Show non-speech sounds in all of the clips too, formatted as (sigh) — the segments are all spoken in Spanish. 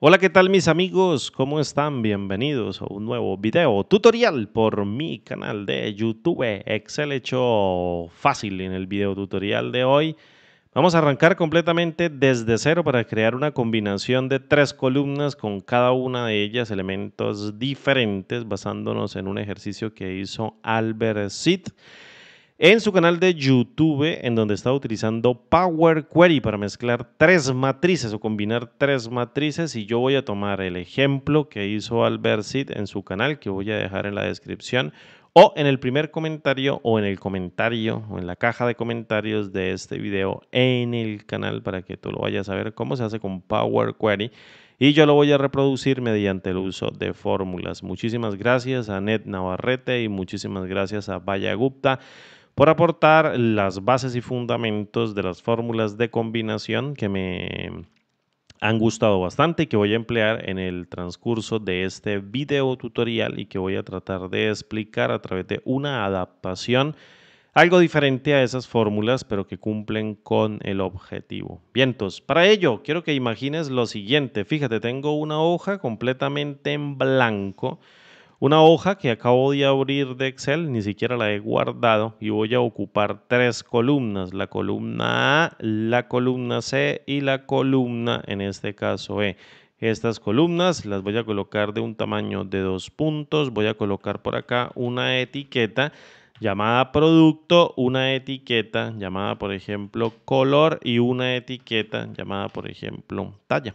Hola, ¿qué tal mis amigos? ¿Cómo están? Bienvenidos a un nuevo video tutorial por mi canal de YouTube. Excel hecho fácil en el video tutorial de hoy. Vamos a arrancar completamente desde cero para crear una combinación de tres columnas con cada una de ellas elementos diferentes basándonos en un ejercicio que hizo Albert Sitt en su canal de YouTube, en donde está utilizando Power Query para mezclar tres matrices o combinar tres matrices. Y yo voy a tomar el ejemplo que hizo Albert Sid en su canal, que voy a dejar en la descripción o en el primer comentario o en el comentario o en la caja de comentarios de este video en el canal para que tú lo vayas a ver cómo se hace con Power Query y yo lo voy a reproducir mediante el uso de fórmulas. Muchísimas gracias a Ned Navarrete y muchísimas gracias a Vaya Gupta por aportar las bases y fundamentos de las fórmulas de combinación que me han gustado bastante y que voy a emplear en el transcurso de este video tutorial y que voy a tratar de explicar a través de una adaptación algo diferente a esas fórmulas, pero que cumplen con el objetivo. Vientos, para ello quiero que imagines lo siguiente. Fíjate, tengo una hoja completamente en blanco una hoja que acabo de abrir de Excel, ni siquiera la he guardado y voy a ocupar tres columnas, la columna A, la columna C y la columna, en este caso E. Estas columnas las voy a colocar de un tamaño de dos puntos, voy a colocar por acá una etiqueta llamada producto, una etiqueta llamada por ejemplo color y una etiqueta llamada por ejemplo talla.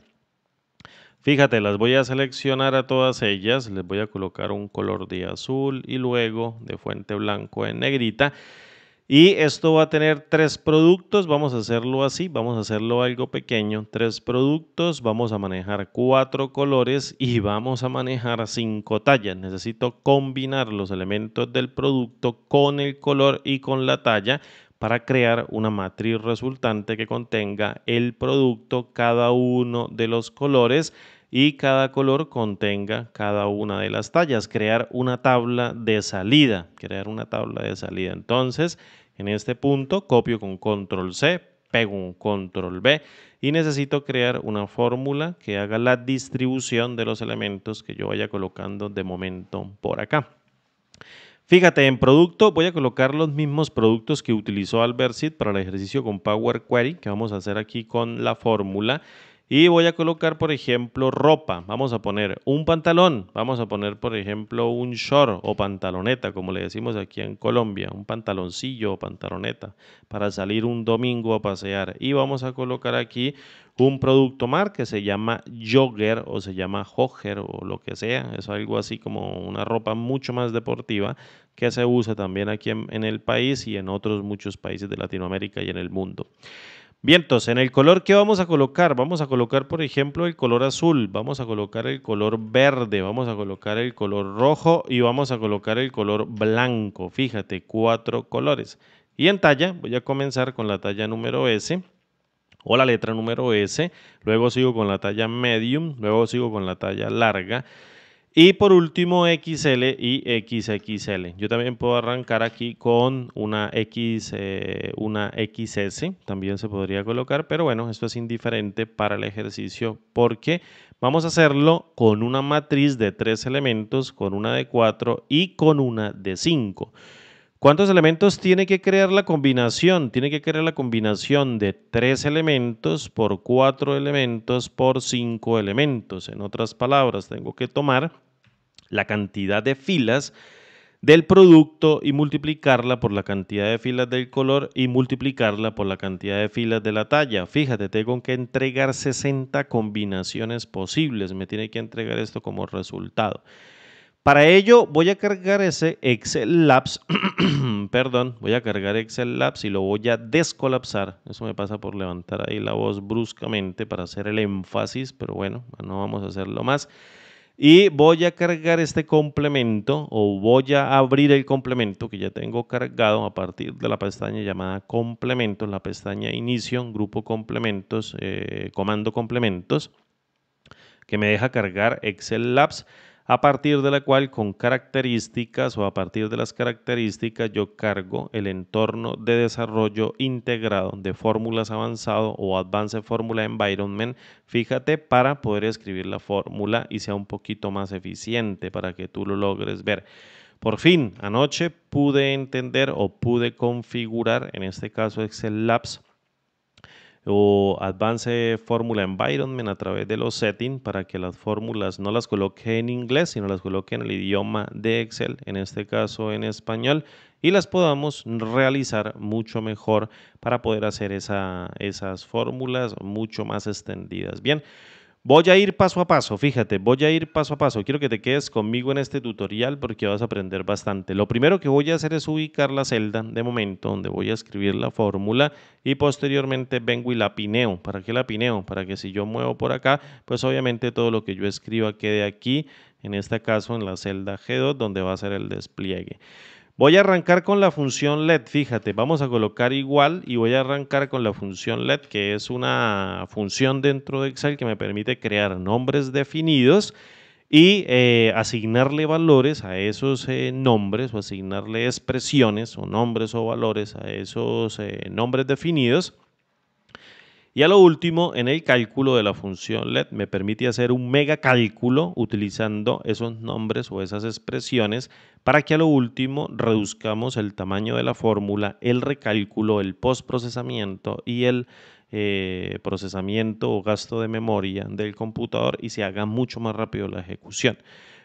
Fíjate, las voy a seleccionar a todas ellas, les voy a colocar un color de azul y luego de fuente blanco en negrita. Y esto va a tener tres productos, vamos a hacerlo así, vamos a hacerlo algo pequeño, tres productos, vamos a manejar cuatro colores y vamos a manejar cinco tallas. Necesito combinar los elementos del producto con el color y con la talla para crear una matriz resultante que contenga el producto, cada uno de los colores y cada color contenga cada una de las tallas. Crear una tabla de salida, crear una tabla de salida. Entonces, en este punto copio con control C, pego un control B y necesito crear una fórmula que haga la distribución de los elementos que yo vaya colocando de momento por acá. Fíjate, en producto voy a colocar los mismos productos que utilizó Albersit para el ejercicio con Power Query que vamos a hacer aquí con la fórmula. Y voy a colocar, por ejemplo, ropa. Vamos a poner un pantalón. Vamos a poner, por ejemplo, un short o pantaloneta, como le decimos aquí en Colombia. Un pantaloncillo o pantaloneta para salir un domingo a pasear. Y vamos a colocar aquí un producto mar que se llama jogger o se llama jogger o lo que sea. Es algo así como una ropa mucho más deportiva que se usa también aquí en el país y en otros muchos países de Latinoamérica y en el mundo entonces en el color que vamos a colocar, vamos a colocar por ejemplo el color azul, vamos a colocar el color verde, vamos a colocar el color rojo y vamos a colocar el color blanco. Fíjate, cuatro colores. Y en talla, voy a comenzar con la talla número S o la letra número S, luego sigo con la talla medium, luego sigo con la talla larga, y por último, XL y XXL. Yo también puedo arrancar aquí con una X, eh, XS, también se podría colocar, pero bueno, esto es indiferente para el ejercicio porque vamos a hacerlo con una matriz de tres elementos, con una de cuatro y con una de cinco. ¿Cuántos elementos tiene que crear la combinación? Tiene que crear la combinación de tres elementos por cuatro elementos por cinco elementos. En otras palabras, tengo que tomar la cantidad de filas del producto y multiplicarla por la cantidad de filas del color y multiplicarla por la cantidad de filas de la talla. Fíjate, tengo que entregar 60 combinaciones posibles. Me tiene que entregar esto como resultado. Para ello voy a cargar ese Excel Labs, (clears throat) perdón, voy a cargar Excel Labs y lo voy a descolapsar. Eso me pasa por levantar ahí la voz bruscamente para hacer el énfasis, pero bueno, no vamos a hacerlo más. Y voy a cargar este complemento o voy a abrir el complemento que ya tengo cargado a partir de la pestaña llamada complementos, la pestaña inicio, grupo complementos, eh, comando complementos, que me deja cargar Excel Labs a partir de la cual con características o a partir de las características yo cargo el entorno de desarrollo integrado de fórmulas avanzado o Advanced Formula Environment, fíjate, para poder escribir la fórmula y sea un poquito más eficiente para que tú lo logres ver. Por fin, anoche pude entender o pude configurar, en este caso Excel Labs, o fórmula Formula Environment a través de los settings para que las fórmulas no las coloque en inglés, sino las coloque en el idioma de Excel, en este caso en español, y las podamos realizar mucho mejor para poder hacer esas fórmulas mucho más extendidas. Bien. Voy a ir paso a paso, fíjate, voy a ir paso a paso. Quiero que te quedes conmigo en este tutorial porque vas a aprender bastante. Lo primero que voy a hacer es ubicar la celda de momento donde voy a escribir la fórmula y posteriormente vengo y la pineo. ¿Para qué la pineo? Para que si yo muevo por acá, pues obviamente todo lo que yo escriba quede aquí, en este caso en la celda G2 donde va a ser el despliegue. Voy a arrancar con la función LED, fíjate, vamos a colocar igual y voy a arrancar con la función LED, que es una función dentro de Excel que me permite crear nombres definidos y eh, asignarle valores a esos eh, nombres o asignarle expresiones o nombres o valores a esos eh, nombres definidos y a lo último, en el cálculo de la función LED me permite hacer un mega cálculo utilizando esos nombres o esas expresiones para que a lo último reduzcamos el tamaño de la fórmula, el recálculo, el postprocesamiento y el eh, procesamiento o gasto de memoria del computador y se haga mucho más rápido la ejecución.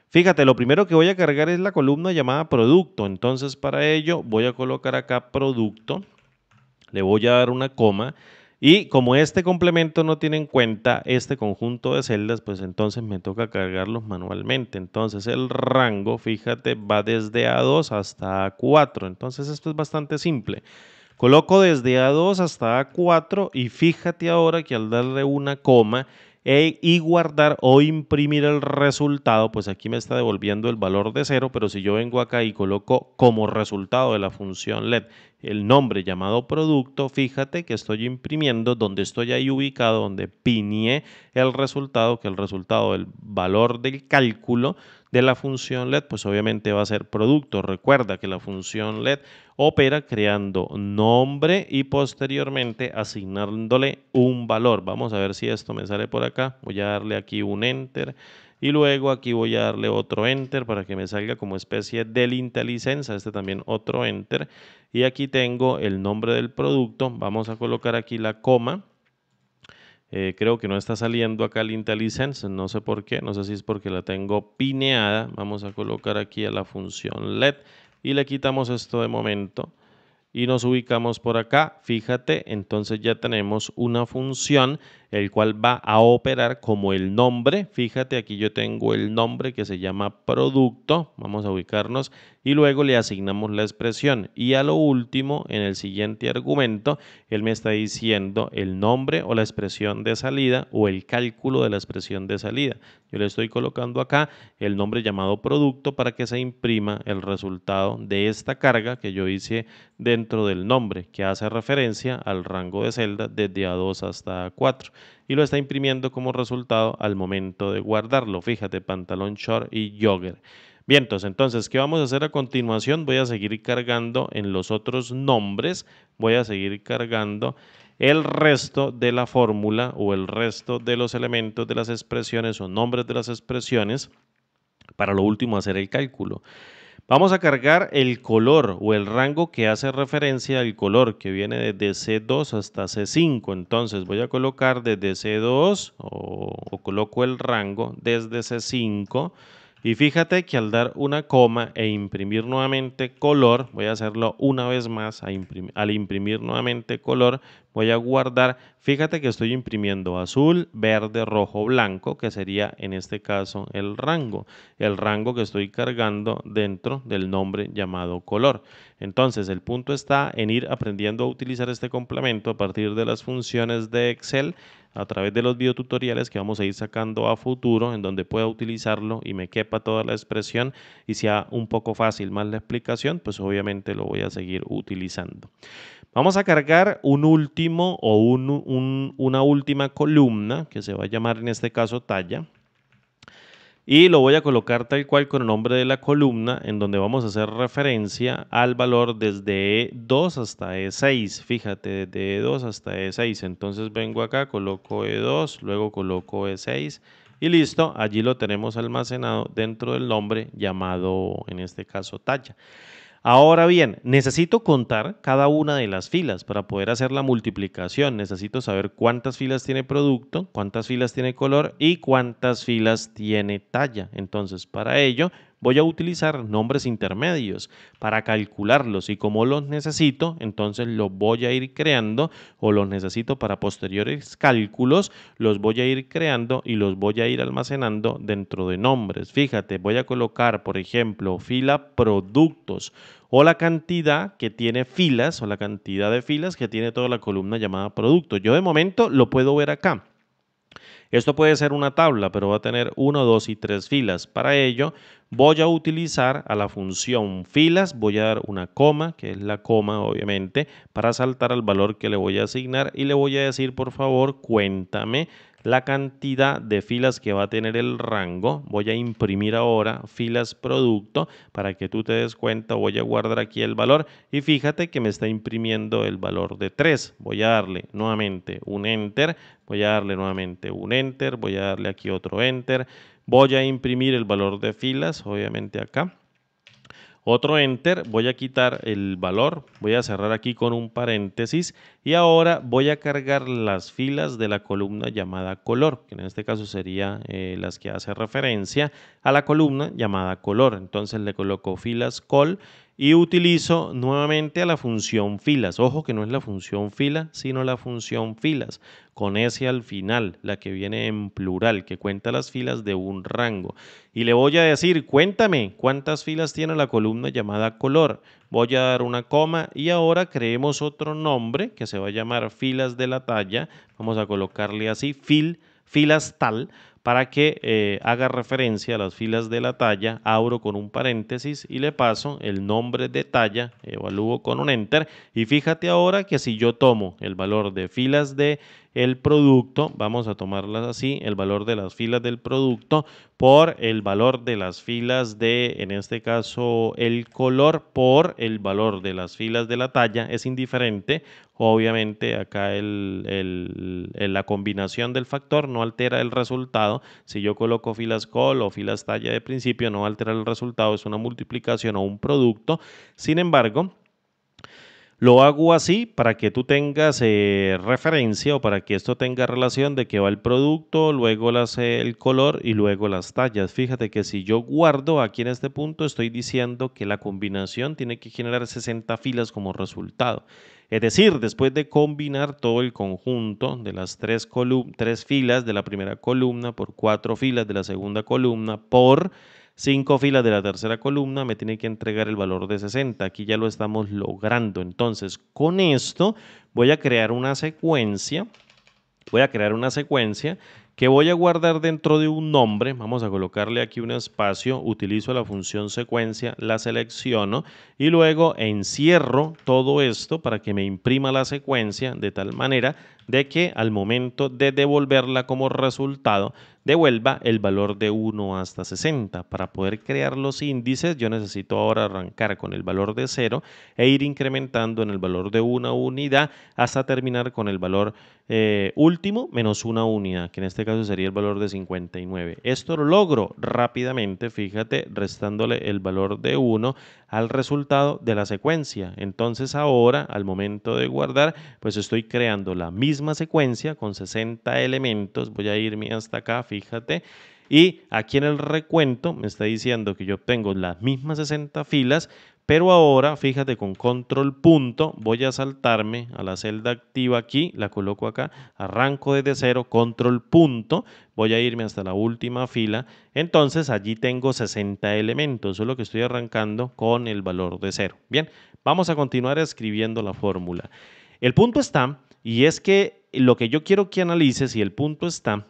Fíjate, lo primero que voy a cargar es la columna llamada producto. Entonces para ello voy a colocar acá producto, le voy a dar una coma y como este complemento no tiene en cuenta este conjunto de celdas, pues entonces me toca cargarlos manualmente. Entonces el rango, fíjate, va desde A2 hasta A4. Entonces esto es bastante simple. Coloco desde A2 hasta A4 y fíjate ahora que al darle una coma, e, y guardar o imprimir el resultado, pues aquí me está devolviendo el valor de cero, pero si yo vengo acá y coloco como resultado de la función LED el nombre llamado producto, fíjate que estoy imprimiendo donde estoy ahí ubicado, donde pineé el resultado, que el resultado del valor del cálculo, de la función LED, pues obviamente va a ser producto. Recuerda que la función LED opera creando nombre y posteriormente asignándole un valor. Vamos a ver si esto me sale por acá. Voy a darle aquí un enter y luego aquí voy a darle otro enter para que me salga como especie de licencia. este también otro enter y aquí tengo el nombre del producto, vamos a colocar aquí la coma eh, creo que no está saliendo acá el IntelliSense, no sé por qué, no sé si es porque la tengo pineada. Vamos a colocar aquí a la función LED y le quitamos esto de momento y nos ubicamos por acá, fíjate, entonces ya tenemos una función el cual va a operar como el nombre. Fíjate, aquí yo tengo el nombre que se llama producto, vamos a ubicarnos y luego le asignamos la expresión. Y a lo último, en el siguiente argumento, él me está diciendo el nombre o la expresión de salida o el cálculo de la expresión de salida. Yo le estoy colocando acá el nombre llamado producto para que se imprima el resultado de esta carga que yo hice de dentro del nombre, que hace referencia al rango de celda desde A2 hasta A4, y lo está imprimiendo como resultado al momento de guardarlo. Fíjate, pantalón short y jogger. Bien, entonces, ¿qué vamos a hacer a continuación? Voy a seguir cargando en los otros nombres, voy a seguir cargando el resto de la fórmula o el resto de los elementos de las expresiones o nombres de las expresiones para lo último hacer el cálculo. Vamos a cargar el color o el rango que hace referencia al color que viene desde C2 hasta C5. Entonces voy a colocar desde C2 o, o coloco el rango desde C5 y fíjate que al dar una coma e imprimir nuevamente color, voy a hacerlo una vez más, al imprimir nuevamente color, voy a guardar, fíjate que estoy imprimiendo azul, verde, rojo, blanco, que sería en este caso el rango, el rango que estoy cargando dentro del nombre llamado color. Entonces el punto está en ir aprendiendo a utilizar este complemento a partir de las funciones de Excel a través de los videotutoriales que vamos a ir sacando a futuro, en donde pueda utilizarlo y me quepa toda la expresión y sea un poco fácil más la explicación, pues obviamente lo voy a seguir utilizando. Vamos a cargar un último o una última columna que se va a llamar en este caso talla y lo voy a colocar tal cual con el nombre de la columna en donde vamos a hacer referencia al valor desde E2 hasta E6. Fíjate, desde E2 hasta E6. Entonces vengo acá, coloco E2, luego coloco E6 y listo. Allí lo tenemos almacenado dentro del nombre llamado, en este caso, talla. Ahora bien, necesito contar cada una de las filas para poder hacer la multiplicación. Necesito saber cuántas filas tiene producto, cuántas filas tiene color y cuántas filas tiene talla. Entonces, para ello voy a utilizar nombres intermedios para calcularlos y como los necesito, entonces los voy a ir creando o los necesito para posteriores cálculos, los voy a ir creando y los voy a ir almacenando dentro de nombres. Fíjate, voy a colocar, por ejemplo, fila productos o la cantidad que tiene filas o la cantidad de filas que tiene toda la columna llamada producto. Yo de momento lo puedo ver acá. Esto puede ser una tabla, pero va a tener 1, 2 y 3 filas. Para ello, voy a utilizar a la función filas, voy a dar una coma, que es la coma obviamente, para saltar al valor que le voy a asignar y le voy a decir por favor cuéntame la cantidad de filas que va a tener el rango. Voy a imprimir ahora filas producto para que tú te des cuenta. Voy a guardar aquí el valor y fíjate que me está imprimiendo el valor de 3. Voy a darle nuevamente un enter, voy a darle nuevamente un enter, voy a darle aquí otro enter Voy a imprimir el valor de filas, obviamente acá. Otro enter, voy a quitar el valor, voy a cerrar aquí con un paréntesis y ahora voy a cargar las filas de la columna llamada color, que en este caso sería eh, las que hace referencia a la columna llamada color. Entonces le coloco filas col y utilizo nuevamente a la función filas. Ojo que no es la función fila, sino la función filas, con S al final, la que viene en plural, que cuenta las filas de un rango. Y le voy a decir, cuéntame cuántas filas tiene la columna llamada color. Voy a dar una coma y ahora creemos otro nombre que se va a llamar filas de la talla. Vamos a colocarle así, fil, filas tal, para que eh, haga referencia a las filas de la talla, abro con un paréntesis y le paso el nombre de talla, evalúo con un enter y fíjate ahora que si yo tomo el valor de filas de el producto, vamos a tomarlas así, el valor de las filas del producto por el valor de las filas de, en este caso, el color por el valor de las filas de la talla, es indiferente Obviamente acá el, la combinación del factor no altera el resultado. Si yo coloco filas col o filas talla de principio, no altera el resultado, es una multiplicación o un producto. Sin embargo, lo hago así para que tú tengas eh, referencia o para que esto tenga relación de que va el producto, luego eh, el color y luego las tallas. Fíjate que si yo guardo aquí en este punto, estoy diciendo que la combinación tiene que generar 60 filas como resultado. Es decir, después de combinar todo el conjunto de las tres, filas de la primera columna por cuatro filas de la segunda columna por cinco filas de la tercera columna, me tiene que entregar el valor de 60. Aquí ya lo estamos logrando. Entonces, con esto voy a crear una secuencia. Voy a crear una secuencia que voy a guardar dentro de un nombre, vamos a colocarle aquí un espacio, utilizo la función secuencia, la selecciono y luego encierro todo esto para que me imprima la secuencia de tal manera de que al momento de devolverla como resultado devuelva el valor de 1 hasta 60. Para poder crear los índices yo necesito ahora arrancar con el valor de 0 e ir incrementando en el valor de una unidad hasta terminar con el valor eh, último menos una unidad, que en este caso sería el valor de 59. Esto lo logro rápidamente, fíjate, restándole el valor de 1 al resultado de la secuencia. Entonces ahora, al momento de guardar, pues estoy creando la misma secuencia con 60 elementos. Voy a irme hasta acá, fíjate. Y aquí en el recuento me está diciendo que yo tengo las mismas 60 filas, pero ahora, fíjate, con control punto, voy a saltarme a la celda activa aquí, la coloco acá, arranco desde cero, control punto, voy a irme hasta la última fila. Entonces allí tengo 60 elementos, solo lo que estoy arrancando con el valor de cero. Bien, vamos a continuar escribiendo la fórmula. El punto está y es que lo que yo quiero que analices y el punto está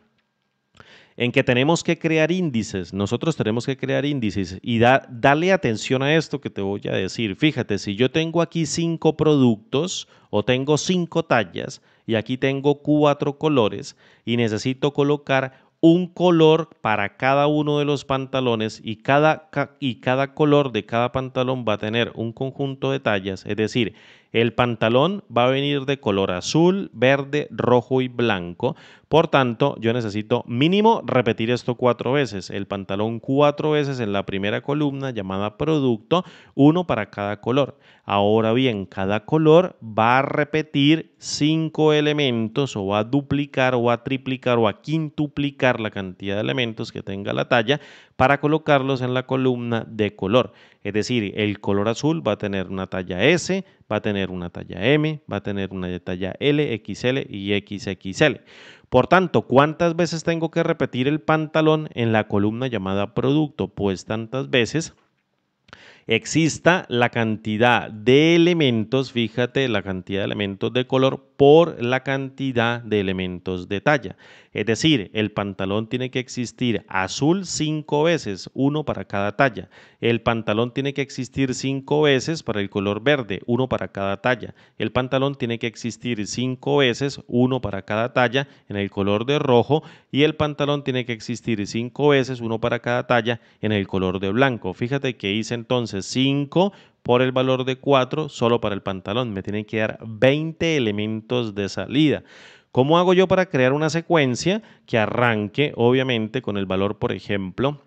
en que tenemos que crear índices, nosotros tenemos que crear índices y da, dale atención a esto que te voy a decir. Fíjate, si yo tengo aquí cinco productos o tengo cinco tallas y aquí tengo cuatro colores y necesito colocar un color para cada uno de los pantalones y cada, y cada color de cada pantalón va a tener un conjunto de tallas. Es decir, el pantalón va a venir de color azul, verde, rojo y blanco, por tanto, yo necesito mínimo repetir esto cuatro veces. El pantalón cuatro veces en la primera columna llamada producto, uno para cada color. Ahora bien, cada color va a repetir cinco elementos o va a duplicar o a triplicar o a quintuplicar la cantidad de elementos que tenga la talla para colocarlos en la columna de color. Es decir, el color azul va a tener una talla S, va a tener una talla M, va a tener una talla L, XL y XXL. Por tanto, ¿cuántas veces tengo que repetir el pantalón en la columna llamada producto? Pues tantas veces exista la cantidad de elementos, fíjate, la cantidad de elementos de color por la cantidad de elementos de talla. Es decir, el pantalón tiene que existir azul cinco veces, uno para cada talla. El pantalón tiene que existir cinco veces para el color verde, uno para cada talla. El pantalón tiene que existir cinco veces, uno para cada talla en el color de rojo. Y el pantalón tiene que existir cinco veces, uno para cada talla en el color de blanco. Fíjate que hice entonces 5 por el valor de 4 solo para el pantalón. Me tienen que dar 20 elementos de salida. ¿Cómo hago yo para crear una secuencia que arranque, obviamente, con el valor, por ejemplo,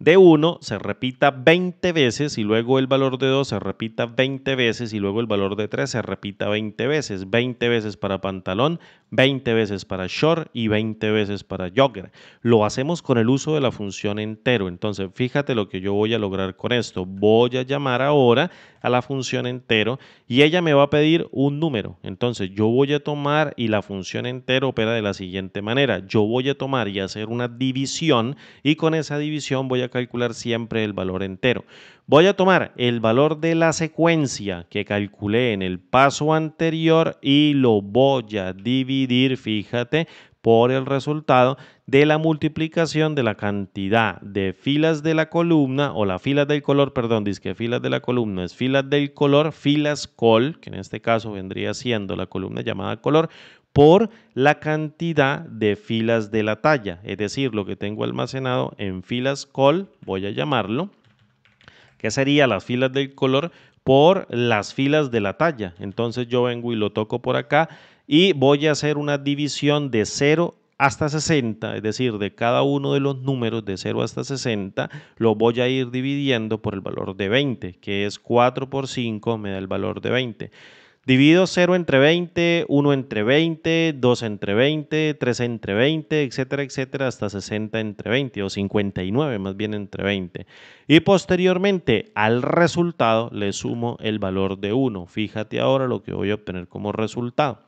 de 1 se repita 20 veces y luego el valor de 2 se repita 20 veces y luego el valor de 3 se repita 20 veces. 20 veces para pantalón, 20 veces para short y 20 veces para jogger. Lo hacemos con el uso de la función entero. Entonces, fíjate lo que yo voy a lograr con esto. Voy a llamar ahora a la función entero y ella me va a pedir un número. Entonces, yo voy a tomar y la función entero opera de la siguiente manera. Yo voy a tomar y hacer una división y con esa división voy a calcular siempre el valor entero. Voy a tomar el valor de la secuencia que calculé en el paso anterior y lo voy a dividir fíjate, por el resultado de la multiplicación de la cantidad de filas de la columna o la filas del color, perdón, dice que filas de la columna es filas del color, filas col, que en este caso vendría siendo la columna llamada color, por la cantidad de filas de la talla, es decir, lo que tengo almacenado en filas col, voy a llamarlo, que sería las filas del color por las filas de la talla. Entonces yo vengo y lo toco por acá y voy a hacer una división de 0 hasta 60, es decir, de cada uno de los números de 0 hasta 60, lo voy a ir dividiendo por el valor de 20, que es 4 por 5 me da el valor de 20. Divido 0 entre 20, 1 entre 20, 2 entre 20, 3 entre 20, etcétera, etcétera, hasta 60 entre 20 o 59 más bien entre 20. Y posteriormente al resultado le sumo el valor de 1. Fíjate ahora lo que voy a obtener como resultado.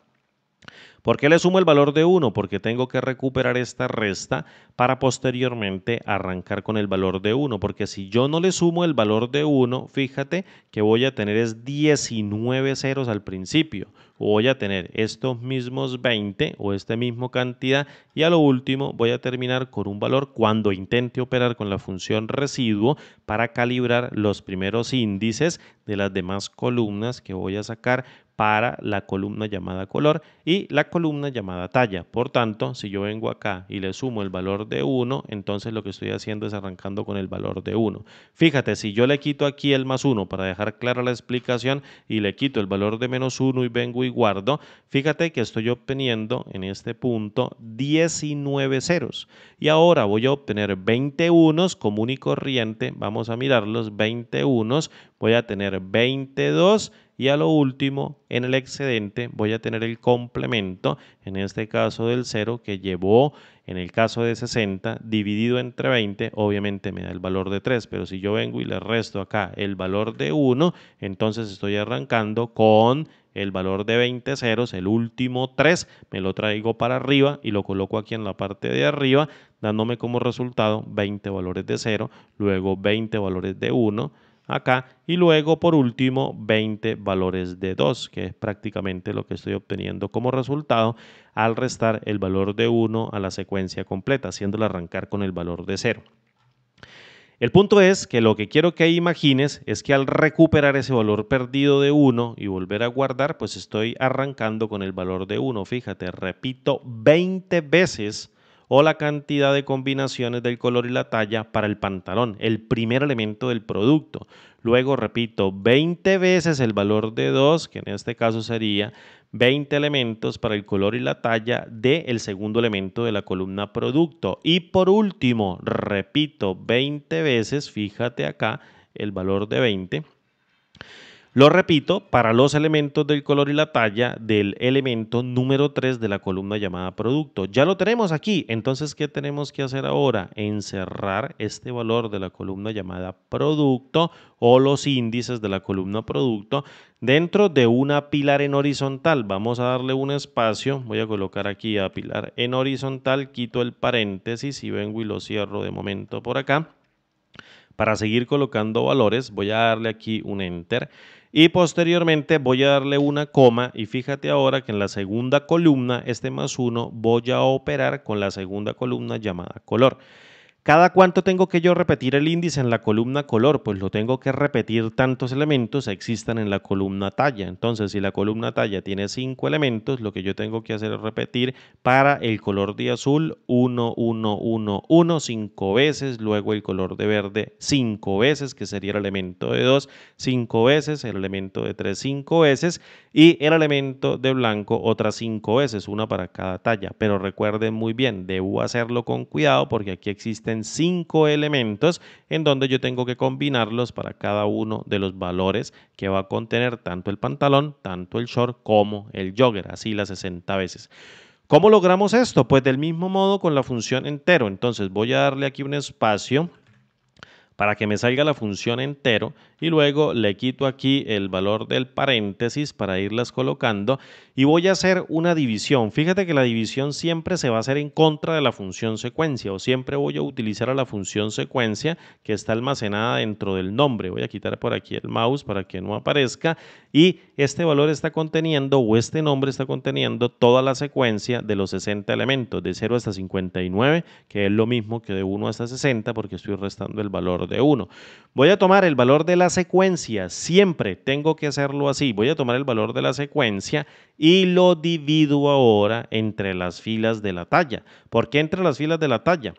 ¿Por qué le sumo el valor de 1? Porque tengo que recuperar esta resta para posteriormente arrancar con el valor de 1. Porque si yo no le sumo el valor de 1, fíjate que voy a tener es 19 ceros al principio. Voy a tener estos mismos 20 o esta misma cantidad. Y a lo último voy a terminar con un valor cuando intente operar con la función residuo para calibrar los primeros índices de las demás columnas que voy a sacar para la columna llamada color y la columna llamada talla. Por tanto, si yo vengo acá y le sumo el valor de 1, entonces lo que estoy haciendo es arrancando con el valor de 1. Fíjate, si yo le quito aquí el más 1 para dejar clara la explicación y le quito el valor de menos 1 y vengo y guardo, fíjate que estoy obteniendo en este punto 19 ceros. Y ahora voy a obtener 20 unos común y corriente. Vamos a mirarlos, 20 unos. Voy a tener 22 y a lo último, en el excedente voy a tener el complemento, en este caso del 0, que llevó, en el caso de 60, dividido entre 20, obviamente me da el valor de 3, pero si yo vengo y le resto acá el valor de 1, entonces estoy arrancando con el valor de 20 ceros, el último 3, me lo traigo para arriba y lo coloco aquí en la parte de arriba, dándome como resultado 20 valores de 0, luego 20 valores de 1, acá y luego por último 20 valores de 2 que es prácticamente lo que estoy obteniendo como resultado al restar el valor de 1 a la secuencia completa haciéndola arrancar con el valor de 0. El punto es que lo que quiero que imagines es que al recuperar ese valor perdido de 1 y volver a guardar, pues estoy arrancando con el valor de 1. Fíjate, repito 20 veces o la cantidad de combinaciones del color y la talla para el pantalón, el primer elemento del producto. Luego, repito, 20 veces el valor de 2, que en este caso sería 20 elementos para el color y la talla del el segundo elemento de la columna producto. Y por último, repito, 20 veces, fíjate acá el valor de 20 lo repito, para los elementos del color y la talla del elemento número 3 de la columna llamada producto. Ya lo tenemos aquí, entonces ¿qué tenemos que hacer ahora? Encerrar este valor de la columna llamada producto o los índices de la columna producto dentro de una pilar en horizontal. Vamos a darle un espacio, voy a colocar aquí a pilar en horizontal, quito el paréntesis y vengo y lo cierro de momento por acá. Para seguir colocando valores voy a darle aquí un enter y posteriormente voy a darle una coma y fíjate ahora que en la segunda columna, este más uno, voy a operar con la segunda columna llamada color. ¿Cada cuánto tengo que yo repetir el índice en la columna color? Pues lo tengo que repetir tantos elementos existan en la columna talla. Entonces, si la columna talla tiene cinco elementos, lo que yo tengo que hacer es repetir para el color de azul 1, 1, 1, 1, 5 veces, luego el color de verde 5 veces, que sería el elemento de 2 5 veces, el elemento de 3 5 veces y el elemento de blanco otras 5 veces, una para cada talla. Pero recuerden muy bien, debo hacerlo con cuidado porque aquí existe en cinco elementos en donde yo tengo que combinarlos para cada uno de los valores que va a contener tanto el pantalón, tanto el short como el jogger, así las 60 veces. ¿Cómo logramos esto? Pues del mismo modo con la función entero. Entonces voy a darle aquí un espacio para que me salga la función entero y luego le quito aquí el valor del paréntesis para irlas colocando y voy a hacer una división. Fíjate que la división siempre se va a hacer en contra de la función secuencia o siempre voy a utilizar a la función secuencia que está almacenada dentro del nombre. Voy a quitar por aquí el mouse para que no aparezca y este valor está conteniendo o este nombre está conteniendo toda la secuencia de los 60 elementos de 0 hasta 59 que es lo mismo que de 1 hasta 60 porque estoy restando el valor de 1. Voy a tomar el valor de la secuencia, siempre tengo que hacerlo así. Voy a tomar el valor de la secuencia y lo divido ahora entre las filas de la talla. ¿Por qué entre las filas de la talla?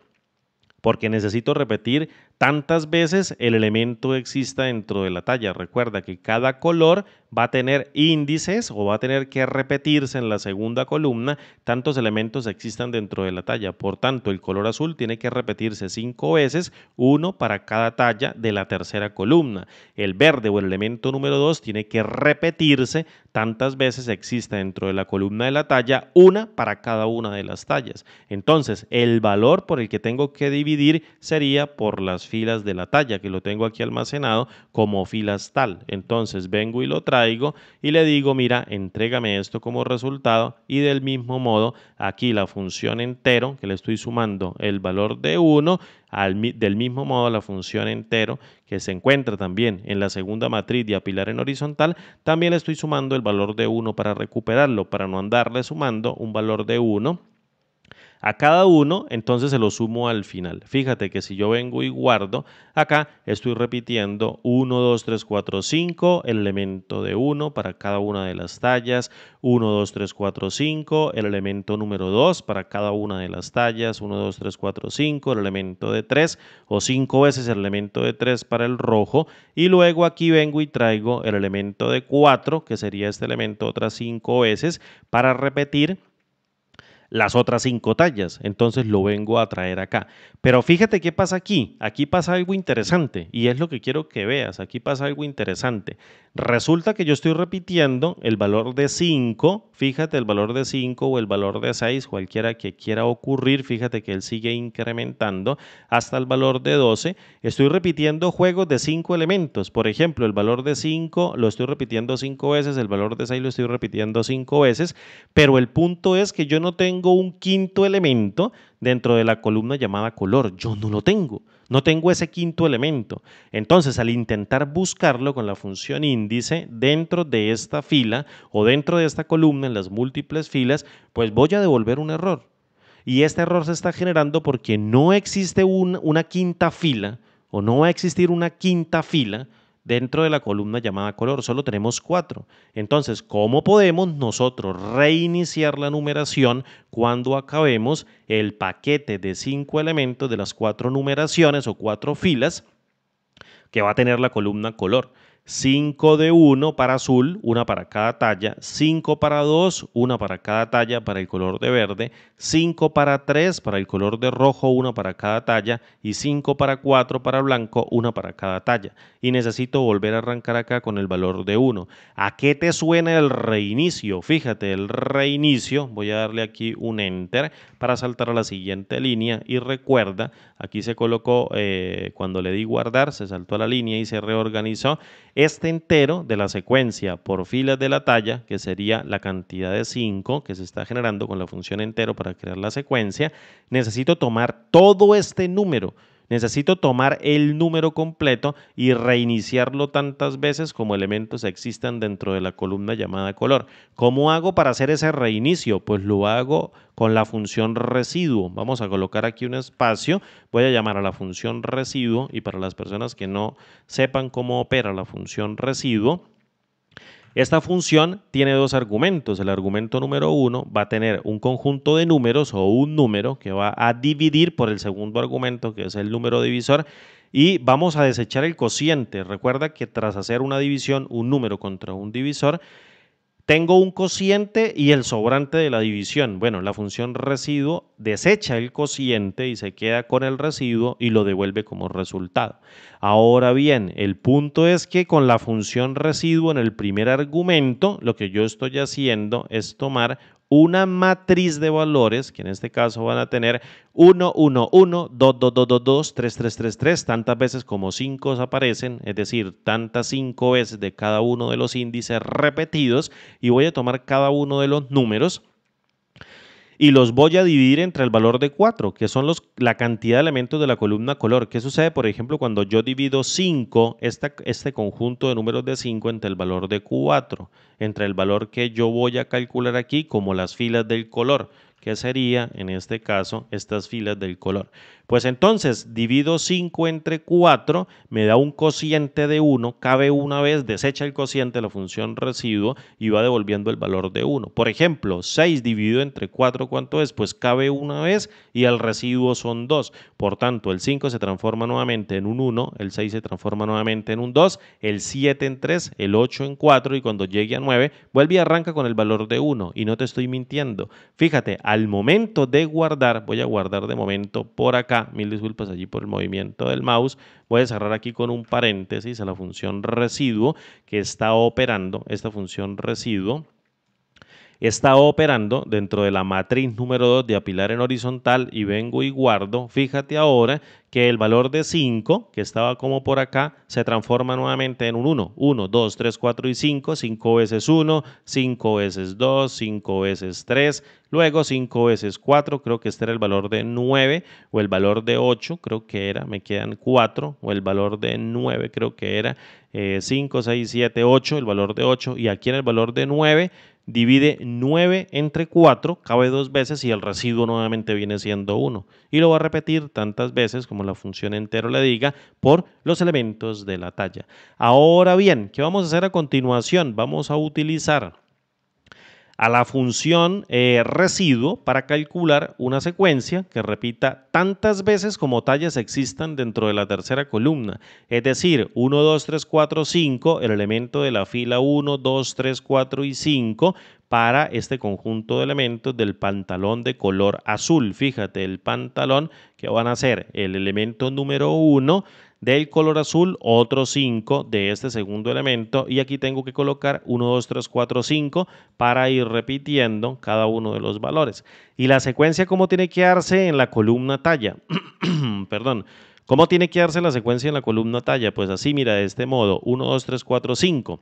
Porque necesito repetir tantas veces el elemento exista dentro de la talla. Recuerda que cada color va a tener índices o va a tener que repetirse en la segunda columna tantos elementos existan dentro de la talla. Por tanto, el color azul tiene que repetirse cinco veces, uno para cada talla de la tercera columna. El verde o el elemento número dos tiene que repetirse tantas veces exista dentro de la columna de la talla, una para cada una de las tallas. Entonces, el valor por el que tengo que dividir sería por las filas de la talla, que lo tengo aquí almacenado como filas tal. Entonces vengo y lo traigo y le digo, mira, entrégame esto como resultado y del mismo modo aquí la función entero, que le estoy sumando el valor de 1, del mismo modo la función entero que se encuentra también en la segunda matriz de apilar en horizontal, también le estoy sumando el valor de 1 para recuperarlo, para no andarle sumando un valor de 1 a cada uno, entonces se lo sumo al final. Fíjate que si yo vengo y guardo, acá estoy repitiendo 1, 2, 3, 4, 5, el elemento de 1 para cada una de las tallas, 1, 2, 3, 4, 5, el elemento número 2 para cada una de las tallas, 1, 2, 3, 4, 5, el elemento de 3 o 5 veces el elemento de 3 para el rojo y luego aquí vengo y traigo el elemento de 4 que sería este elemento otras 5 veces para repetir las otras cinco tallas. Entonces lo vengo a traer acá. Pero fíjate qué pasa aquí. Aquí pasa algo interesante y es lo que quiero que veas. Aquí pasa algo interesante. Resulta que yo estoy repitiendo el valor de 5. Fíjate el valor de 5 o el valor de 6, cualquiera que quiera ocurrir. Fíjate que él sigue incrementando hasta el valor de 12. Estoy repitiendo juegos de 5 elementos. Por ejemplo, el valor de 5 lo estoy repitiendo 5 veces, el valor de 6 lo estoy repitiendo 5 veces. Pero el punto es que yo no tengo tengo un quinto elemento dentro de la columna llamada color. Yo no lo tengo. No tengo ese quinto elemento. Entonces, al intentar buscarlo con la función índice dentro de esta fila o dentro de esta columna, en las múltiples filas, pues voy a devolver un error. Y este error se está generando porque no existe una quinta fila o no va a existir una quinta fila dentro de la columna llamada color. Solo tenemos cuatro. Entonces, ¿cómo podemos nosotros reiniciar la numeración cuando acabemos el paquete de cinco elementos de las cuatro numeraciones o cuatro filas que va a tener la columna color? 5 de 1 para azul, una para cada talla, 5 para 2, una para cada talla para el color de verde, 5 para 3 para el color de rojo, una para cada talla y 5 para 4 para blanco, una para cada talla. Y necesito volver a arrancar acá con el valor de 1. ¿A qué te suena el reinicio? Fíjate, el reinicio, voy a darle aquí un enter para saltar a la siguiente línea y recuerda, aquí se colocó, eh, cuando le di guardar, se saltó a la línea y se reorganizó este entero de la secuencia por filas de la talla, que sería la cantidad de 5 que se está generando con la función entero para crear la secuencia, necesito tomar todo este número necesito tomar el número completo y reiniciarlo tantas veces como elementos existan dentro de la columna llamada color. ¿Cómo hago para hacer ese reinicio? Pues lo hago con la función residuo. Vamos a colocar aquí un espacio, voy a llamar a la función residuo y para las personas que no sepan cómo opera la función residuo, esta función tiene dos argumentos. El argumento número uno va a tener un conjunto de números o un número que va a dividir por el segundo argumento, que es el número divisor, y vamos a desechar el cociente. Recuerda que tras hacer una división, un número contra un divisor, tengo un cociente y el sobrante de la división. Bueno, la función residuo desecha el cociente y se queda con el residuo y lo devuelve como resultado. Ahora bien, el punto es que con la función residuo en el primer argumento, lo que yo estoy haciendo es tomar una matriz de valores, que en este caso van a tener 1, 1, 1, 2, 2, 2, 2, 2, 3, 3, 3, 3, tantas veces como 5 aparecen, es decir, tantas 5 veces de cada uno de los índices repetidos, y voy a tomar cada uno de los números y los voy a dividir entre el valor de 4, que son la cantidad de elementos de la columna color. ¿Qué sucede, por ejemplo, cuando yo divido 5, este conjunto de números de 5 entre el valor de 4, entre el valor que yo voy a calcular aquí como las filas del color, que sería, en este caso, estas filas del color. Pues entonces divido 5 entre 4, me da un cociente de 1, cabe una vez, desecha el cociente, la función residuo y va devolviendo el valor de 1. Por ejemplo, 6 dividido entre 4, ¿cuánto es? Pues cabe una vez y el residuo son 2. Por tanto, el 5 se transforma nuevamente en un 1, el 6 se transforma nuevamente en un 2, el 7 en 3, el 8 en 4 y cuando llegue a 9, vuelve y arranca con el valor de 1 y no te estoy mintiendo. Fíjate, al momento de guardar, voy a guardar de momento por acá Mil disculpas allí por el movimiento del mouse. Voy a cerrar aquí con un paréntesis a la función residuo que está operando, esta función residuo está operando dentro de la matriz número 2 de apilar en horizontal y vengo y guardo, fíjate ahora que el valor de 5, que estaba como por acá, se transforma nuevamente en un 1. 1, 2, 3, 4 y 5, 5 veces 1, 5 veces 2, 5 veces 3, luego 5 veces 4, creo que este era el valor de 9, o el valor de 8, creo que era, me quedan 4, o el valor de 9, creo que era 5, 6, 7, 8, el valor de 8, y aquí en el valor de 9 divide 9 entre 4, cabe dos veces y el residuo nuevamente viene siendo 1. Y lo va a repetir tantas veces como la función entero le diga por los elementos de la talla. Ahora bien, ¿qué vamos a hacer a continuación? Vamos a utilizar a la función eh, residuo para calcular una secuencia que repita tantas veces como tallas existan dentro de la tercera columna. Es decir, 1, 2, 3, 4, 5, el elemento de la fila 1, 2, 3, 4 y 5 para este conjunto de elementos del pantalón de color azul. Fíjate, el pantalón que van a ser el elemento número 1, del color azul, otro 5 de este segundo elemento. Y aquí tengo que colocar 1, 2, 3, 4, 5 para ir repitiendo cada uno de los valores. Y la secuencia, ¿cómo tiene que darse en la columna talla? (clears throat) Perdón. ¿Cómo tiene que darse la secuencia en la columna talla? Pues así, mira, de este modo. 1, 2, 3, 4, 5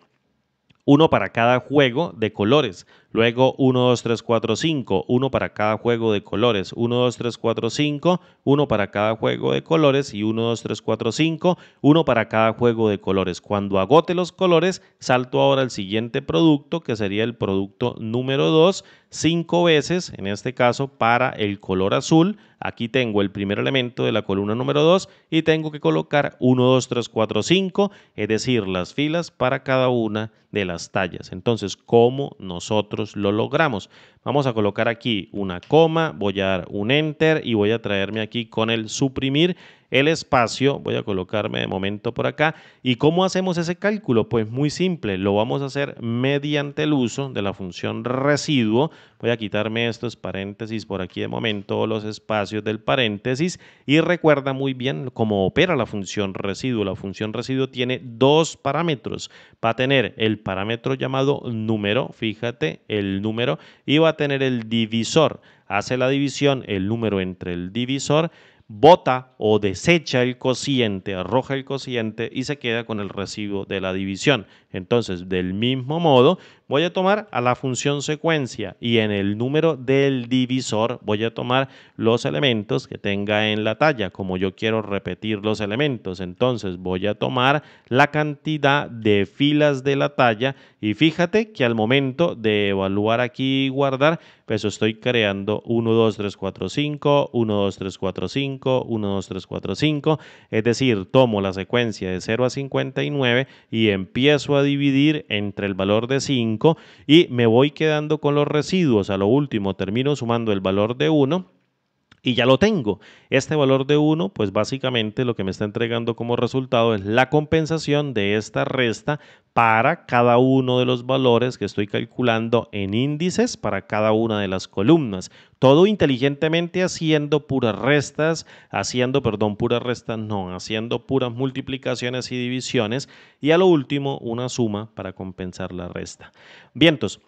uno para cada juego de colores. Luego 1, 2, 3, 4, 5, uno para cada juego de colores. 1, 2, 3, 4, 5, uno para cada juego de colores. Y 1, 2, 3, 4, 5, uno para cada juego de colores. Cuando agote los colores, salto ahora al siguiente producto, que sería el producto número 2, 5 veces, en este caso para el color azul Aquí tengo el primer elemento de la columna número 2 y tengo que colocar 1, 2, 3, 4, 5, es decir, las filas para cada una de las tallas. Entonces, ¿cómo nosotros lo logramos? Vamos a colocar aquí una coma, voy a dar un enter y voy a traerme aquí con el suprimir el espacio. Voy a colocarme de momento por acá. ¿Y cómo hacemos ese cálculo? Pues muy simple, lo vamos a hacer mediante el uso de la función residuo. Voy a quitarme estos paréntesis por aquí de momento, los espacios del paréntesis. Y recuerda muy bien cómo opera la función residuo. La función residuo tiene dos parámetros. Va a tener el parámetro llamado número, fíjate, el número, y va a tener el divisor. Hace la división, el número entre el divisor, bota o desecha el cociente, arroja el cociente y se queda con el recibo de la división. Entonces, del mismo modo, voy a tomar a la función secuencia y en el número del divisor voy a tomar los elementos que tenga en la talla, como yo quiero repetir los elementos. Entonces voy a tomar la cantidad de filas de la talla y fíjate que al momento de evaluar aquí y guardar, pues estoy creando 1, 2, 3, 4, 5, 1, 2, 3, 4, 5, 1, 2, 3, 4, 5. Es decir, tomo la secuencia de 0 a 59 y empiezo a dividir entre el valor de 5 y me voy quedando con los residuos. A lo último termino sumando el valor de 1 y ya lo tengo. Este valor de 1, pues básicamente lo que me está entregando como resultado es la compensación de esta resta para cada uno de los valores que estoy calculando en índices para cada una de las columnas. Todo inteligentemente haciendo puras restas, haciendo, perdón, puras restas no, haciendo puras multiplicaciones y divisiones y a lo último una suma para compensar la resta. Vientos.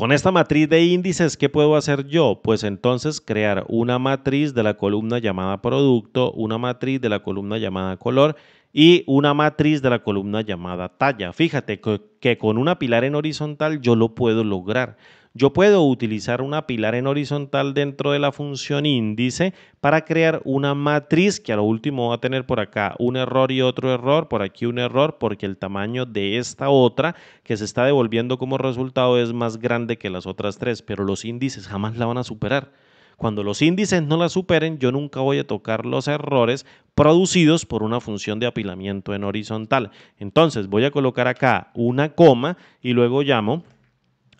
Con esta matriz de índices, ¿qué puedo hacer yo? Pues entonces crear una matriz de la columna llamada producto, una matriz de la columna llamada color y una matriz de la columna llamada talla. Fíjate que, con una pilar en horizontal yo lo puedo lograr yo puedo utilizar una pilar en horizontal dentro de la función índice para crear una matriz que a lo último va a tener por acá un error y otro error, por aquí un error, porque el tamaño de esta otra que se está devolviendo como resultado es más grande que las otras tres, pero los índices jamás la van a superar. Cuando los índices no la superen, yo nunca voy a tocar los errores producidos por una función de apilamiento en horizontal. Entonces voy a colocar acá una coma y luego llamo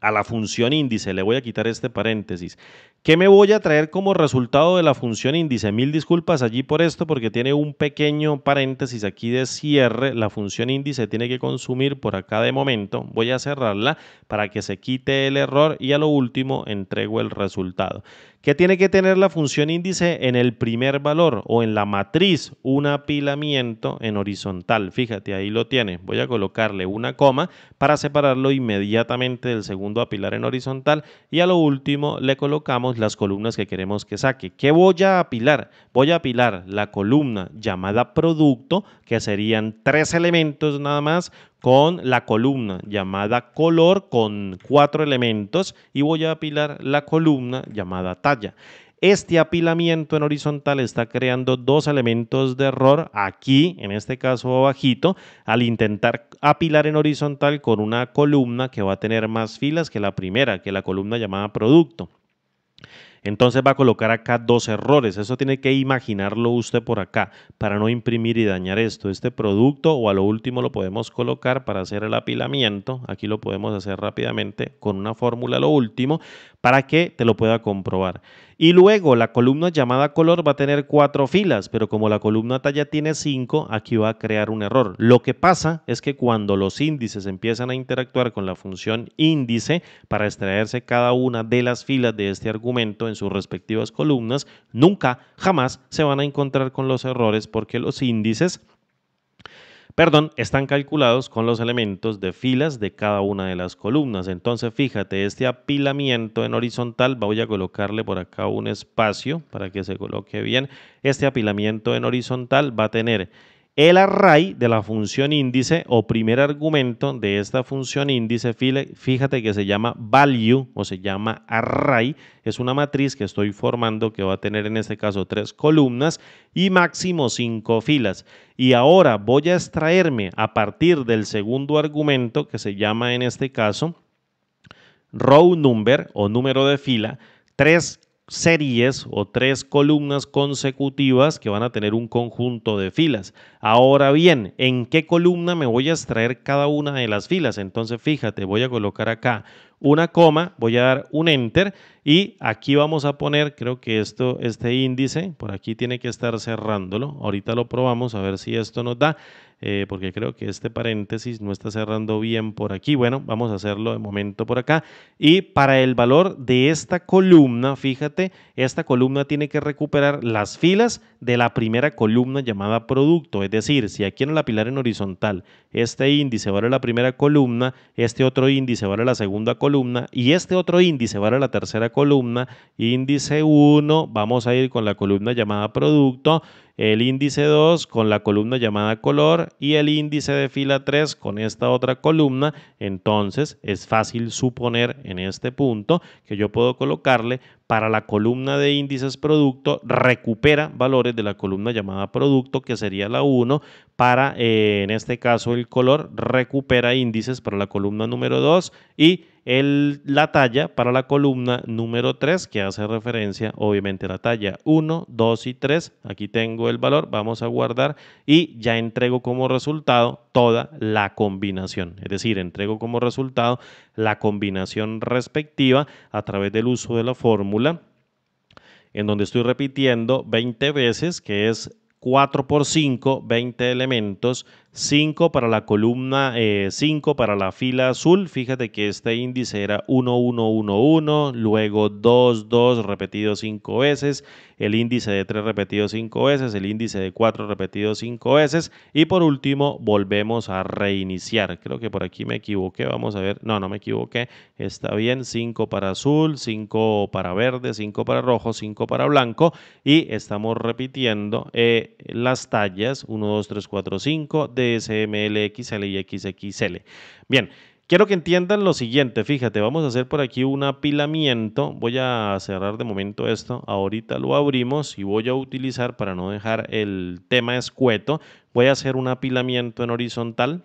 a la función índice, le voy a quitar este paréntesis, ¿Qué me voy a traer como resultado de la función índice? Mil disculpas allí por esto, porque tiene un pequeño paréntesis aquí de cierre. La función índice tiene que consumir por acá de momento. Voy a cerrarla para que se quite el error y a lo último entrego el resultado. ¿Qué tiene que tener la función índice en el primer valor o en la matriz? Un apilamiento en horizontal. Fíjate, ahí lo tiene. Voy a colocarle una coma para separarlo inmediatamente del segundo apilar en horizontal y a lo último le colocamos las columnas que queremos que saque. ¿Qué voy a apilar? Voy a apilar la columna llamada producto, que serían tres elementos nada más, con la columna llamada color, con cuatro elementos, y voy a apilar la columna llamada talla. Este apilamiento en horizontal está creando dos elementos de error aquí, en este caso abajito, al intentar apilar en horizontal con una columna que va a tener más filas que la primera, que la columna llamada producto. Entonces va a colocar acá dos errores. Eso tiene que imaginarlo usted por acá para no imprimir y dañar esto. Este producto o a lo último lo podemos colocar para hacer el apilamiento. Aquí lo podemos hacer rápidamente con una fórmula a lo último para que te lo pueda comprobar. Y luego la columna llamada color va a tener cuatro filas, pero como la columna talla tiene cinco, aquí va a crear un error. Lo que pasa es que cuando los índices empiezan a interactuar con la función índice para extraerse cada una de las filas de este argumento en sus respectivas columnas, nunca, jamás se van a encontrar con los errores porque los índices perdón, están calculados con los elementos de filas de cada una de las columnas. Entonces, fíjate, este apilamiento en horizontal, voy a colocarle por acá un espacio para que se coloque bien. Este apilamiento en horizontal va a tener el array de la función índice o primer argumento de esta función índice, fíjate que se llama value o se llama array, es una matriz que estoy formando que va a tener en este caso tres columnas y máximo cinco filas. Y ahora voy a extraerme a partir del segundo argumento que se llama en este caso row number o número de fila, tres series o tres columnas consecutivas que van a tener un conjunto de filas. Ahora bien, ¿en qué columna me voy a extraer cada una de las filas? Entonces, fíjate, voy a colocar acá una coma, voy a dar un enter y aquí vamos a poner, creo que esto, este índice, por aquí tiene que estar cerrándolo. Ahorita lo probamos a ver si esto nos da. Eh, porque creo que este paréntesis no está cerrando bien por aquí. Bueno, vamos a hacerlo de momento por acá. Y para el valor de esta columna, fíjate, esta columna tiene que recuperar las filas de la primera columna llamada producto. Es decir, si aquí en la pilar en horizontal este índice vale la primera columna, este otro índice vale la segunda columna y este otro índice vale la tercera columna, índice 1, vamos a ir con la columna llamada producto el índice 2 con la columna llamada color y el índice de fila 3 con esta otra columna, entonces es fácil suponer en este punto que yo puedo colocarle para la columna de índices producto, recupera valores de la columna llamada producto, que sería la 1, para eh, en este caso el color, recupera índices para la columna número 2 y el, la talla para la columna número 3, que hace referencia obviamente a la talla 1, 2 y 3. Aquí tengo el valor, vamos a guardar y ya entrego como resultado toda la combinación. Es decir, entrego como resultado la combinación respectiva a través del uso de la fórmula, en donde estoy repitiendo 20 veces, que es 4 por 5, 20 elementos 5 para la columna 5 eh, para la fila azul. Fíjate que este índice era 1, 1, 1, 1, luego 2, 2 repetido 5 veces, el índice de 3 repetido 5 veces, el índice de 4 repetido 5 veces y por último volvemos a reiniciar. Creo que por aquí me equivoqué, vamos a ver. No, no me equivoqué. Está bien, 5 para azul, 5 para verde, 5 para rojo, 5 para blanco y estamos repitiendo eh, las tallas 1, 2, 3, 4, 5 XL y XXL. Bien, quiero que entiendan lo siguiente. Fíjate, vamos a hacer por aquí un apilamiento. Voy a cerrar de momento esto. Ahorita lo abrimos y voy a utilizar, para no dejar el tema escueto, voy a hacer un apilamiento en horizontal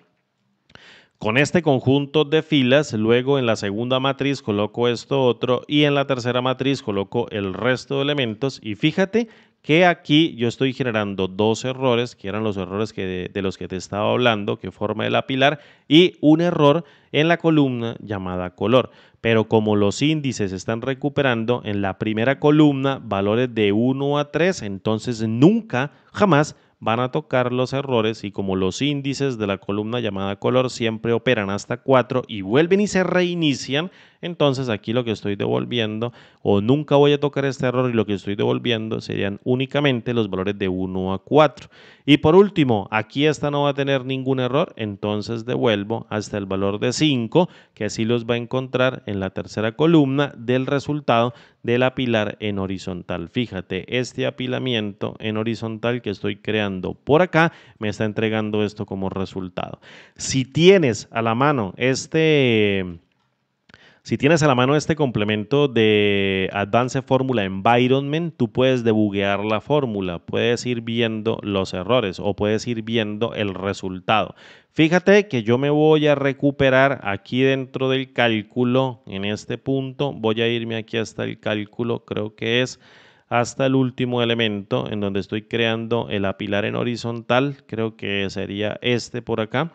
con este conjunto de filas, luego en la segunda matriz coloco esto otro y en la tercera matriz coloco el resto de elementos y fíjate que aquí yo estoy generando dos errores, que eran los errores que de, los que te estaba hablando, que forma el apilar, y un error en la columna llamada color. Pero como los índices están recuperando en la primera columna valores de 1 a 3, entonces nunca, jamás van a tocar los errores y como los índices de la columna llamada color siempre operan hasta 4 y vuelven y se reinician, entonces aquí lo que estoy devolviendo o nunca voy a tocar este error y lo que estoy devolviendo serían únicamente los valores de 1 a 4. Y por último, aquí esta no va a tener ningún error, entonces devuelvo hasta el valor de 5, que así los va a encontrar en la tercera columna del resultado del apilar en horizontal. Fíjate, este apilamiento en horizontal que estoy creando por acá me está entregando esto como resultado. Si tienes a la mano este si tienes a la mano este complemento de Advanced Formula Environment, tú puedes debuguear la fórmula, puedes ir viendo los errores o puedes ir viendo el resultado. Fíjate que yo me voy a recuperar aquí dentro del cálculo, en este punto, voy a irme aquí hasta el cálculo, creo que es hasta el último elemento en donde estoy creando el apilar en horizontal, creo que sería este por acá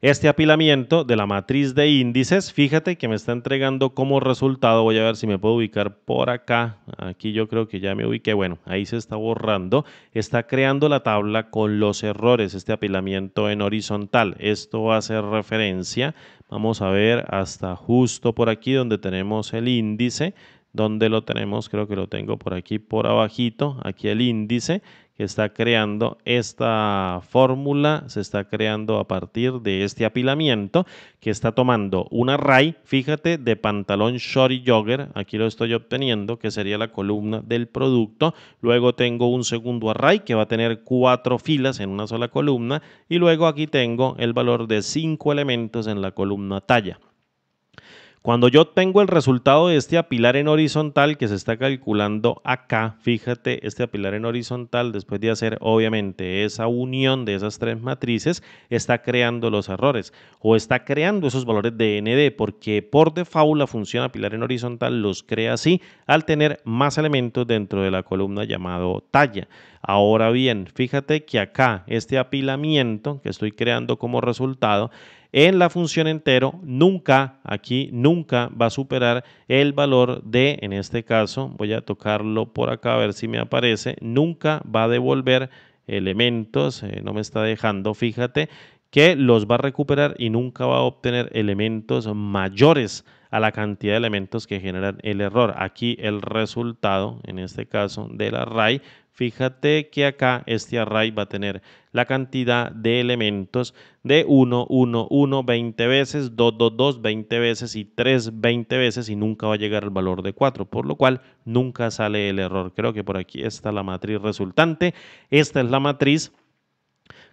este apilamiento de la matriz de índices, fíjate que me está entregando como resultado, voy a ver si me puedo ubicar por acá, aquí yo creo que ya me ubiqué, bueno, ahí se está borrando, está creando la tabla con los errores, este apilamiento en horizontal, esto hace referencia, vamos a ver hasta justo por aquí donde tenemos el índice, donde lo tenemos, creo que lo tengo por aquí, por abajito, aquí el índice que está creando esta fórmula, se está creando a partir de este apilamiento que está tomando un array, fíjate, de pantalón short y jogger, aquí lo estoy obteniendo, que sería la columna del producto, luego tengo un segundo array que va a tener cuatro filas en una sola columna y luego aquí tengo el valor de cinco elementos en la columna talla. Cuando yo tengo el resultado de este apilar en horizontal que se está calculando acá, fíjate, este apilar en horizontal, después de hacer obviamente esa unión de esas tres matrices, está creando los errores o está creando esos valores de ND, porque por default la función apilar en horizontal los crea así al tener más elementos dentro de la columna llamado talla. Ahora bien, fíjate que acá este apilamiento que estoy creando como resultado en la función entero nunca, aquí nunca va a superar el valor de, en este caso, voy a tocarlo por acá a ver si me aparece, nunca va a devolver elementos, eh, no me está dejando, fíjate, que los va a recuperar y nunca va a obtener elementos mayores a la cantidad de elementos que generan el error. Aquí el resultado, en este caso del array, fíjate que acá este array va a tener la cantidad de elementos de 1, 1, 1, 20 veces, 2, 2, 2, 20 veces y 3, 20 veces y nunca va a llegar al valor de 4, por lo cual nunca sale el error. Creo que por aquí está la matriz resultante. Esta es la matriz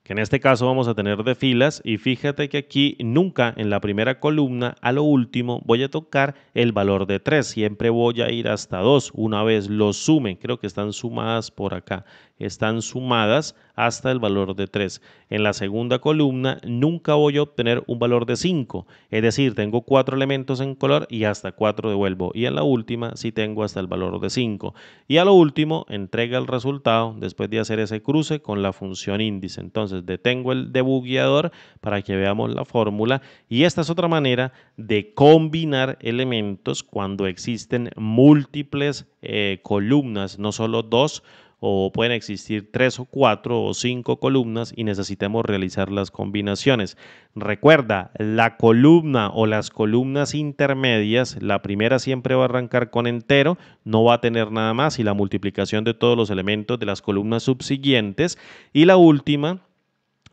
que en este caso vamos a tener de filas y fíjate que aquí nunca en la primera columna a lo último voy a tocar el valor de 3, siempre voy a ir hasta 2 una vez lo sumen, creo que están sumadas por acá están sumadas hasta el valor de 3. En la segunda columna nunca voy a obtener un valor de 5, es decir, tengo cuatro elementos en color y hasta 4 devuelvo. Y en la última sí tengo hasta el valor de 5. Y a lo último entrega el resultado después de hacer ese cruce con la función índice. Entonces detengo el debugueador para que veamos la fórmula y esta es otra manera de combinar elementos cuando existen múltiples eh, columnas, no solo dos, o pueden existir tres o cuatro o cinco columnas y necesitemos realizar las combinaciones. Recuerda, la columna o las columnas intermedias, la primera siempre va a arrancar con entero, no va a tener nada más y la multiplicación de todos los elementos de las columnas subsiguientes y la última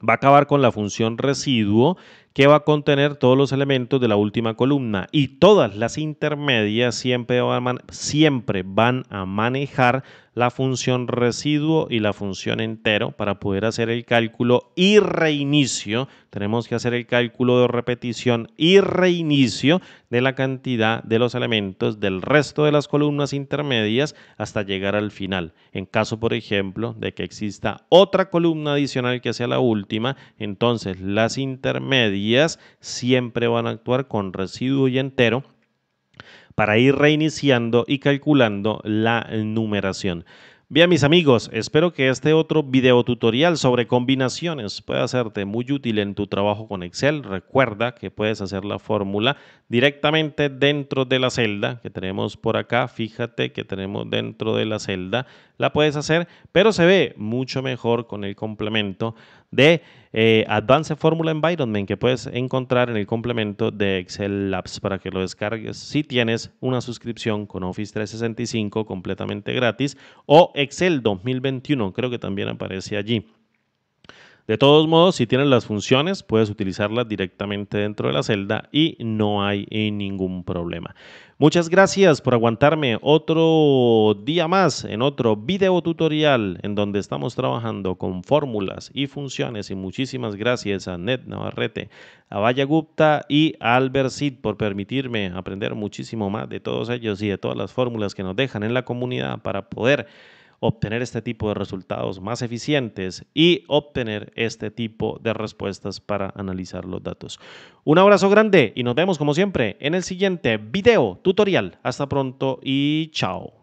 va a acabar con la función residuo que va a contener todos los elementos de la última columna y todas las intermedias siempre van, a, manejar la función residuo y la función entero para poder hacer el cálculo y reinicio. Tenemos que hacer el cálculo de repetición y reinicio de la cantidad de los elementos del resto de las columnas intermedias hasta llegar al final. En caso, por ejemplo, de que exista otra columna adicional que sea la última, entonces las intermedias siempre van a actuar con residuo y entero para ir reiniciando y calculando la numeración. Bien, mis amigos, espero que este otro video tutorial sobre combinaciones pueda hacerte muy útil en tu trabajo con Excel. Recuerda que puedes hacer la fórmula directamente dentro de la celda que tenemos por acá. Fíjate que tenemos dentro de la celda. La puedes hacer, pero se ve mucho mejor con el complemento de eh, Advanced Formula Environment que puedes encontrar en el complemento de Excel Labs para que lo descargues si tienes una suscripción con Office 365 completamente gratis o Excel 2021, creo que también aparece allí. De todos modos, si tienes las funciones, puedes utilizarlas directamente dentro de la celda y no hay eh, ningún problema. Muchas gracias por aguantarme otro día más en otro video tutorial en donde estamos trabajando con fórmulas y funciones. Y muchísimas gracias a Ned Navarrete, a Vaya Gupta y a Albert Sid por permitirme aprender muchísimo más de todos ellos y de todas las fórmulas que nos dejan en la comunidad para poder obtener este tipo de resultados más eficientes y obtener este tipo de respuestas para analizar los datos. Un abrazo grande y nos vemos como siempre en el siguiente video tutorial. Hasta pronto y chao.